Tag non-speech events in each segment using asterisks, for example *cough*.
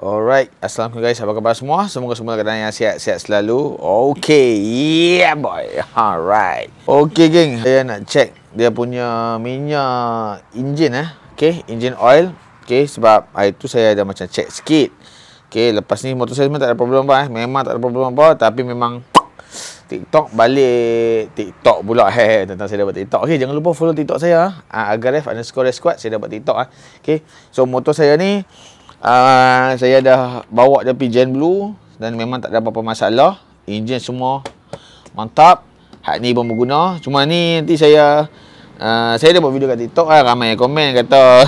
Alright, Assalamualaikum guys, apa khabar semua? Semoga semua keadaan yang sihat-sihat selalu Okay, yeah boy Alright Okay geng, saya nak check dia punya minyak enjin eh Okay, enjin oil Okay, sebab hari tu saya ada macam check sikit Okay, lepas ni motor saya memang tak ada problem apa eh Memang tak ada problem apa, tapi memang TikTok balik TikTok pula *laughs* eh tentang saya dapat TikTok. Okay, jangan lupa follow TikTok saya ah, ah Agaref underscore squad saya dapat TikTok ah. Okay, So motor saya ni uh, saya dah bawa dia pergi Gen Blue dan memang tak ada apa-apa masalah. Enjin semua mantap. Hak ni pun berguna. Cuma ni nanti saya uh, saya dah buat video kat TikTok lah. Ramai yang komen kata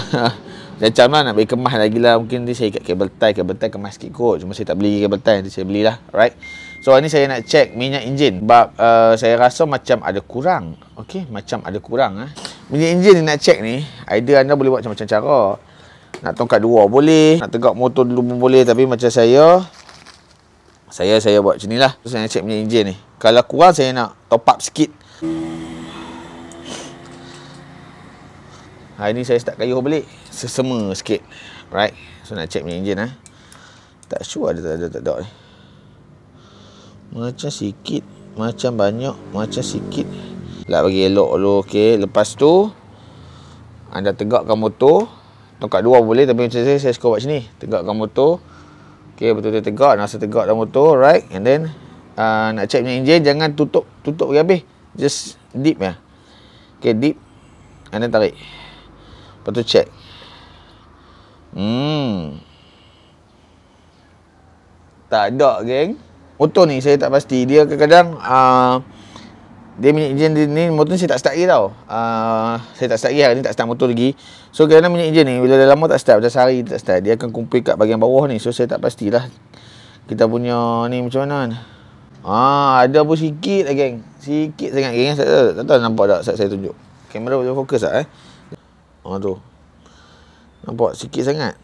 macam *laughs* mana. Lah, nak beli kemas lagi lah. Mungkin nanti saya ikat kabel tie. Kabel tie kemas sikit kot. Cuma saya tak beli kabel tie. Nanti saya belilah. Alright. So ni saya nak check minyak enjin. Sebab uh, ah, saya rasa macam ada kurang. Okay. Macam ada kurang. Eh. Minyak enjin ni nak check ni. Idea anda boleh buat macam-macam cara. Nak tongkat dua boleh. Nak tegak motor dulu pun boleh. Tapi macam saya. Saya saya buat macam ni lah. Terus saya cek punya enjin ni. Kalau kurang saya nak top up sikit. Hari ni saya start kayuh balik. Sesema sikit. Right. So nak cek punya enjin Eh. Tak sure ada tak ada tak ada ni. Macam sikit. Macam banyak. Macam sikit. Nak lah, bagi elok dulu. Okay. Lepas tu. Anda tegakkan motor tongkat dua boleh tapi macam saya saya score kat sini tegakkan motor okey betul-betul tegak rasa tegak dalam motor right and then uh, nak check punya enjin jangan tutup tutup bagi habis just deep ya okey deep and then tarik lepas tu check hmm tak ada geng motor ni saya tak pasti dia kadang-kadang uh, dia minyak enjin dia ni motor ni saya tak start lagi tau. Uh, saya tak start lagi hari ni tak start motor lagi. So kerana minyak enjin ni bila dah lama tak start macam sehari tak start dia akan kumpul kat bahagian bawah ni. So saya tak pastilah kita punya ni macam mana kan. Ah ada pun sikit lah geng. Sikit sangat geng. Saya tak, tak tahu nampak tak saya, tunjuk. Kamera boleh fokus tak eh? Oh tu. Nampak sikit sangat.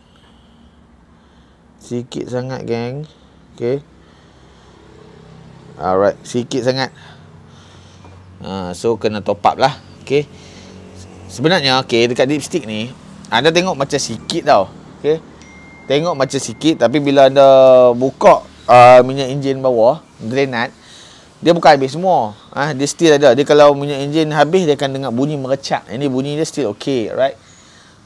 Sikit sangat geng. Okay. Alright, sikit sangat. Ha, so kena top up lah okay. sebenarnya okay, dekat dipstick ni anda tengok macam sikit tau okay. tengok macam sikit tapi bila anda buka uh, minyak enjin bawah drainat dia bukan habis semua uh, dia still ada dia kalau minyak enjin habis dia akan dengar bunyi merecak ini bunyi dia still ok right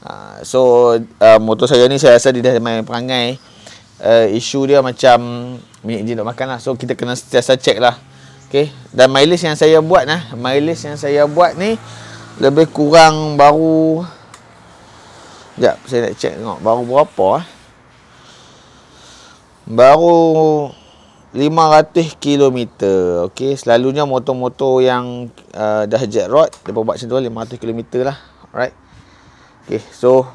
uh, so uh, motor saya ni saya rasa dia dah main perangai uh, isu dia macam minyak enjin tak makan lah so kita kena setiasa check lah Okey, dan mileage yang saya buat nah, mileage yang saya buat ni lebih kurang baru Sekejap, saya nak check tengok baru berapa eh. Baru 500 km. Okey, selalunya motor-motor yang uh, dah jet rod depa buat macam 500 km lah. Alright. Okey, so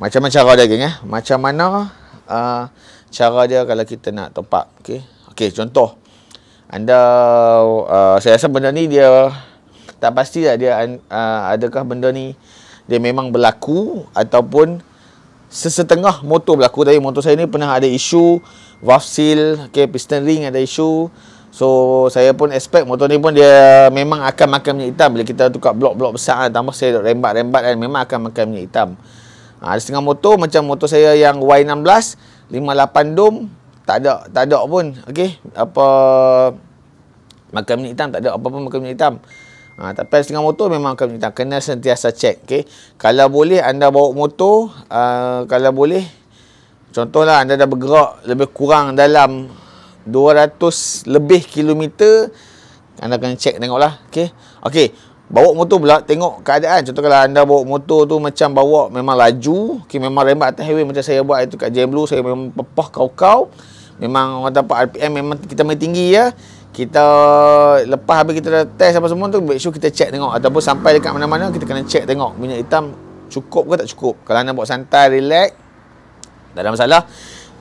macam mana cara dia geng eh? Macam mana uh, cara dia kalau kita nak top up, okey. Okey, contoh anda uh, saya rasa benda ni dia tak pasti lah dia uh, adakah benda ni dia memang berlaku ataupun sesetengah motor berlaku tapi motor saya ni pernah ada isu valve seal okay, piston ring ada isu so saya pun expect motor ni pun dia memang akan makan minyak hitam bila kita tukar blok-blok besar kan, tambah saya rembat-rembat kan memang akan makan minyak hitam ha, setengah motor macam motor saya yang Y16 58 dom tak ada tak ada pun okey apa makan minyak hitam tak ada apa-apa makan minyak hitam ha, tapi setengah motor memang akan minyak kena sentiasa check okey kalau boleh anda bawa motor uh, kalau boleh contohlah anda dah bergerak lebih kurang dalam 200 lebih kilometer anda kena check tengoklah okey okey Bawa motor pula tengok keadaan Contoh kalau anda bawa motor tu macam bawa memang laju okay, Memang rembat atas highway macam saya buat itu kat Jam Blue Saya memang pepah kau-kau Memang orang dapat RPM memang kita main tinggi ya kita lepas habis kita dah test apa semua tu make sure kita check tengok ataupun sampai dekat mana-mana kita kena check tengok minyak hitam cukup ke tak cukup kalau anda bawa santai relax tak ada masalah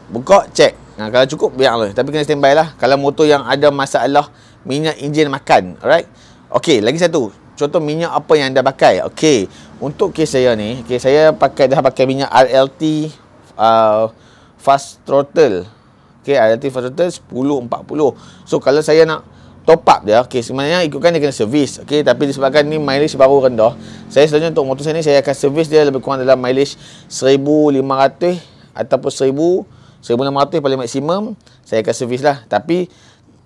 buka check nah, ha, kalau cukup biar lah tapi kena standby lah kalau motor yang ada masalah minyak enjin makan alright Okey, lagi satu contoh minyak apa yang anda pakai okey untuk kes saya ni okey saya pakai dah pakai minyak RLT uh, fast throttle okey RLT fast throttle 1040 so kalau saya nak top up dia okey sebenarnya ikutkan dia kena servis okey tapi disebabkan ni mileage baru rendah saya selalunya untuk motor saya ni saya akan servis dia lebih kurang dalam mileage 1500 ataupun 1000 1500 paling maksimum saya akan servis lah tapi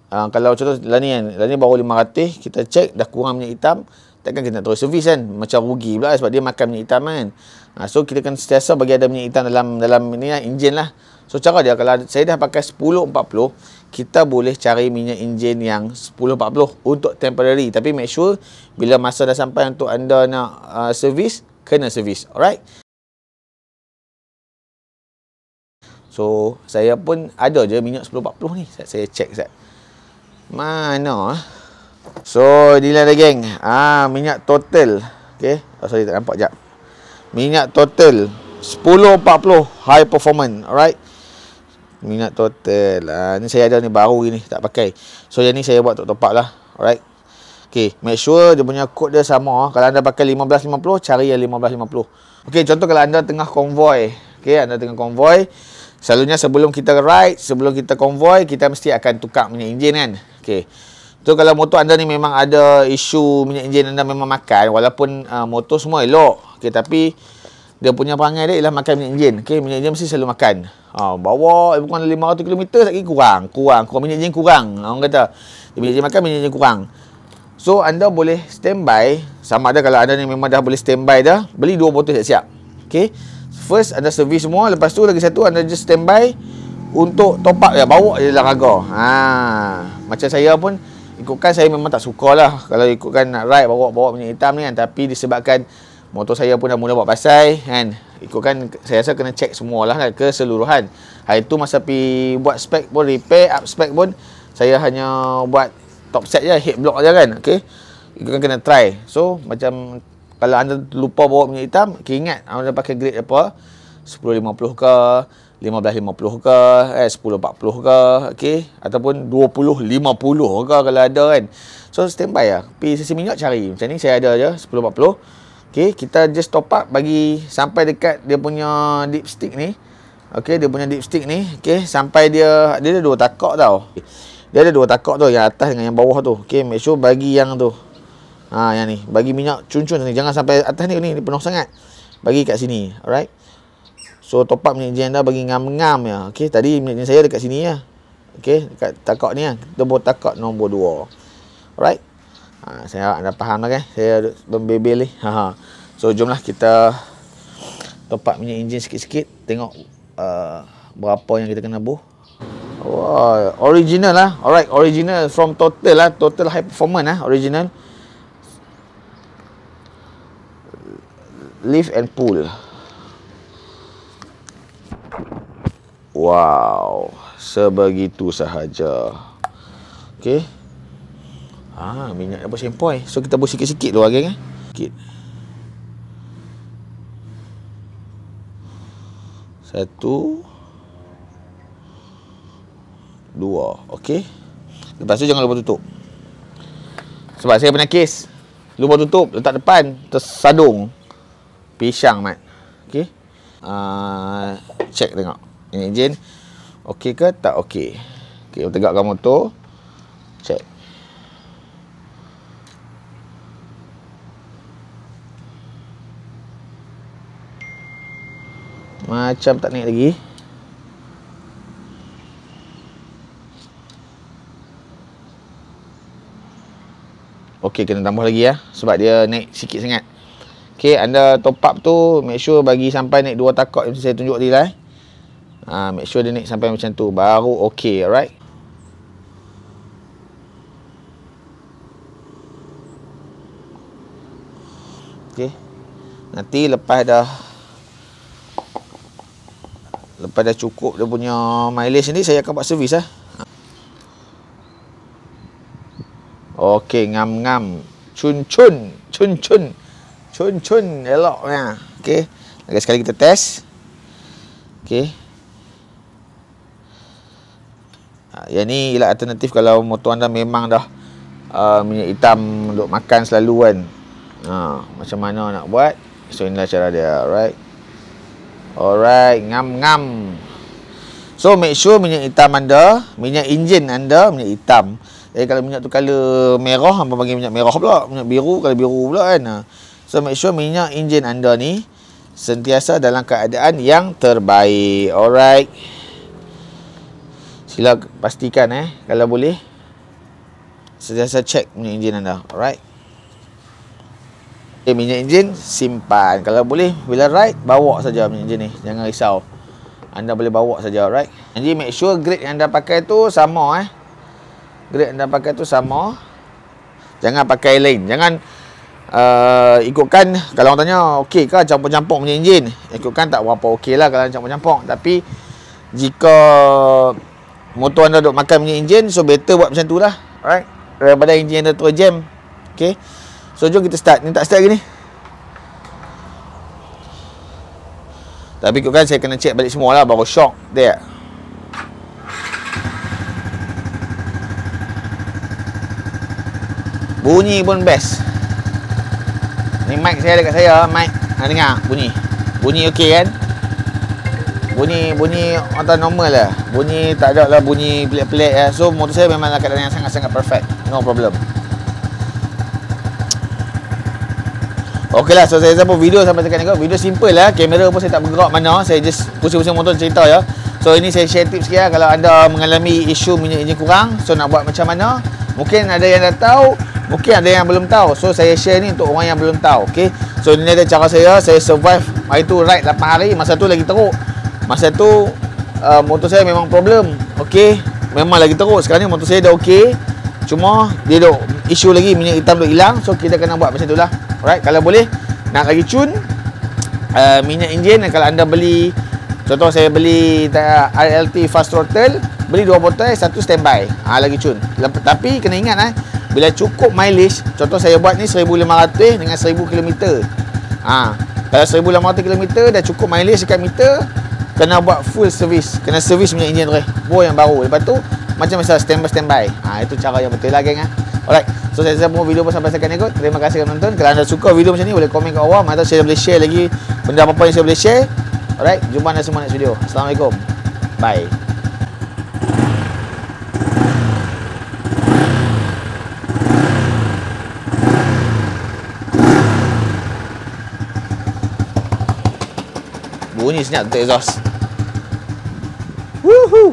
Uh, kalau contoh lah ni kan, lah ni baru 500, kita cek dah kurang minyak hitam, takkan kita nak terus servis kan. Macam rugi pula sebab dia makan minyak hitam kan. Uh, so kita kena setiasa bagi ada minyak hitam dalam dalam ni lah, enjin lah. So cara dia kalau saya dah pakai 1040, kita boleh cari minyak enjin yang 1040 untuk temporary. Tapi make sure bila masa dah sampai untuk anda nak uh, servis, kena servis. Alright. So saya pun ada je minyak 1040 ni. Saya, saya sekejap. Mana ah? So ni lah geng Ah Minyak total Okay oh, Sorry tak nampak jap Minyak total 10.40 High performance Alright Minyak total ah, Ni saya ada ni baru ni Tak pakai So yang ni saya buat top up lah Alright Okay Make sure dia punya kod dia sama ah. Kalau anda pakai 15.50 Cari yang 15.50 Okay contoh kalau anda tengah konvoy Okay anda tengah konvoy Selalunya sebelum kita ride Sebelum kita konvoy Kita mesti akan tukar minyak enjin kan Okey. Tu kalau motor anda ni memang ada isu minyak enjin anda memang makan walaupun uh, motor semua elok. Okey tapi dia punya perangai dia ialah makan minyak enjin. Okey minyak enjin mesti selalu makan. Ha uh, bawa bukan 500 km lagi kurang, kurang, kurang minyak enjin kurang. Ah, orang kata minyak enjin makan minyak enjin kurang. So anda boleh standby sama ada kalau anda ni memang dah boleh standby dah, beli dua botol siap-siap. Okey. First anda servis semua, lepas tu lagi satu anda just standby untuk top up ya bawa je dalam harga. Ha. Macam saya pun Ikutkan saya memang tak suka lah Kalau ikutkan nak ride Bawa-bawa minyak hitam ni kan Tapi disebabkan Motor saya pun dah mula bawa pasai kan Ikutkan Saya rasa kena check semua lah kan Keseluruhan Hari tu masa pi Buat spek pun Repair up spek pun Saya hanya buat Top set je Head block je kan Okay Ikutkan kena try So macam Kalau anda lupa bawa minyak hitam Okay ingat Anda pakai grade apa 10-50 ke 15.50 ke eh, 10.40 ke okay? ataupun 20.50 ke kalau ada kan so stand by lah pergi sesi minyak cari macam ni saya ada je 10.40 okay, kita just top up bagi sampai dekat dia punya dipstick ni okay, dia punya dipstick ni okay, sampai dia dia ada dua takak tau dia ada dua takak tu yang atas dengan yang bawah tu okay, make sure bagi yang tu ha, yang ni bagi minyak cun-cun ni jangan sampai atas ni ni penuh sangat bagi kat sini alright So top up minyak jenda bagi ngam-ngam ya. Okey, tadi minyak jenda saya dekat sini ya. Okey, dekat takak ni ya. Kita buat takak nombor 2. Alright. Ha, saya harap anda faham lah kan. Saya membebel ni. Ha, ha. So jomlah kita top up minyak enjin sikit-sikit. Tengok uh, berapa yang kita kena buh. Wah, original lah. Alright, original from total lah. Total high performance lah, original. Lift and pull. Wow, sebegitu sahaja. Okey. Ha, minyak apa sempoi. So kita buat sikit-sikit dulu geng eh. Sikit. Satu Dua Okey Lepas tu jangan lupa tutup Sebab saya pernah kes Lupa tutup Letak depan Tersadung Pisang mat Okey uh, ah, Check tengok ini enjin okey ke tak okey okey tegakkan motor check macam tak naik lagi Okey kena tambah lagi ya sebab dia naik sikit sangat. Okey anda top up tu make sure bagi sampai naik dua takak yang saya tunjuk tadi lah. Eh ha, Make sure dia naik sampai macam tu Baru okay alright Okay Nanti lepas dah Lepas dah cukup dia punya mileage ni Saya akan buat servis lah Okay ngam ngam Cun cun Cun cun Cun cun Elok ya. Okay Lagi sekali kita test Okay Yang ni ialah alternatif kalau motor anda memang dah uh, minyak hitam untuk makan selalu kan. Ha, macam mana nak buat? So inilah cara dia. Alright. Alright, ngam-ngam. So make sure minyak hitam anda, minyak enjin anda minyak hitam. Jadi eh, kalau minyak tu color merah, apa bagi minyak merah pula. Minyak biru, kalau biru pula kan. Ha. So make sure minyak enjin anda ni sentiasa dalam keadaan yang terbaik. Alright. Sila pastikan eh kalau boleh sentiasa check minyak enjin anda. Alright. Okay, eh, minyak enjin simpan. Kalau boleh bila ride bawa saja minyak enjin ni. Jangan risau. Anda boleh bawa saja, alright. Jadi make sure grade yang anda pakai tu sama eh. Grade anda pakai tu sama. Jangan pakai lain. Jangan uh, ikutkan kalau orang tanya okay ke campur-campur minyak enjin. Ikutkan tak berapa okay lah kalau campur-campur. Tapi jika motor anda duk makan punya enjin so better buat macam tu lah alright daripada enjin anda tu jam ok so jom kita start ni tak start lagi ni tapi ikutkan saya kena check balik semua lah baru shock dia bunyi pun best ni mic saya dekat saya mic nak ha, dengar bunyi bunyi ok kan bunyi bunyi atau normal lah bunyi tak ada lah bunyi pelik-pelik lah so motor saya memang dalam keadaan yang sangat-sangat perfect no problem ok lah so saya rasa pun video sampai sekarang. ni kot video simple lah kamera pun saya tak bergerak mana saya just pusing-pusing motor cerita ya so ini saya share tips sikit lah kalau anda mengalami isu minyak ini kurang so nak buat macam mana mungkin ada yang dah tahu mungkin ada yang belum tahu so saya share ni untuk orang yang belum tahu Okay. so ini ada cara saya saya survive hari tu ride 8 hari masa tu lagi teruk Masa tu uh, Motor saya memang problem Okay Memang lagi teruk Sekarang ni motor saya dah okay Cuma Dia dok Isu lagi Minyak hitam dah hilang So kita kena buat macam tu lah Alright Kalau boleh Nak lagi cun uh, Minyak enjin Kalau anda beli Contoh saya beli RLT uh, Fast Throttle Beli dua botol Satu standby ha, Lagi cun Tapi kena ingat eh Bila cukup mileage Contoh saya buat ni 1500 dengan 1000km ha, ah, Kalau 1500km Dah cukup mileage dekat meter kena buat full service kena service punya engine tu eh. bo yang baru lepas tu macam macam standby standby ha, itu cara yang betul lah geng ah alright so saya rasa video pun sampai sekian ikut terima kasih kerana menonton kalau anda suka video macam ni boleh komen kat bawah atau saya boleh share lagi benda apa-apa yang saya boleh share alright jumpa anda semua next video assalamualaikum bye bunyi senyap untuk exhaust Woohoo!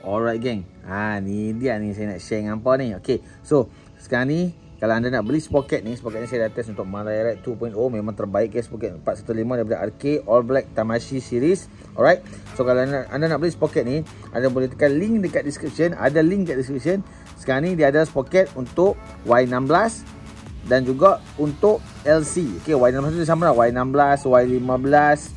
Alright gang. Ha ni dia ni saya nak share dengan apa ni. Okay. So sekarang ni kalau anda nak beli spoket ni, spoket ni saya dah test untuk Malayret 2.0 memang terbaik guys spoket 415 daripada RK All Black Tamashi series. Alright. So kalau anda, anda nak beli spoket ni, anda boleh tekan link dekat description, ada link dekat description. Sekarang ni dia ada spoket untuk Y16 dan juga untuk LC. Okey, Y16 tu sama lah Y16, Y15,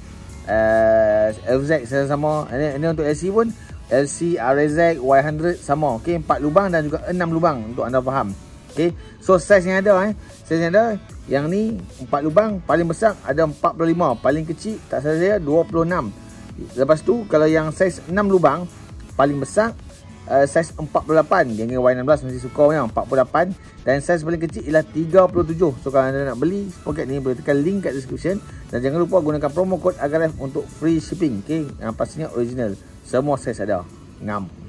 uh, eh, LZ sama ini, ini untuk LC pun LC RZ Y100 sama okay, 4 lubang dan juga 6 lubang untuk anda faham okay, so size yang ada eh size yang ada yang ni 4 lubang paling besar ada 45 paling kecil tak salah saya 26 lepas tu kalau yang size 6 lubang paling besar Eh, saiz 48 Genggeng Y16 Mesti suka punya 48 Dan saiz paling kecil Ialah 37 So kalau anda nak beli Pocket ni Boleh tekan link kat description Dan jangan lupa Gunakan promo code AGARF Untuk free shipping Okay Yang ah, pastinya original Semua saiz ada Ngam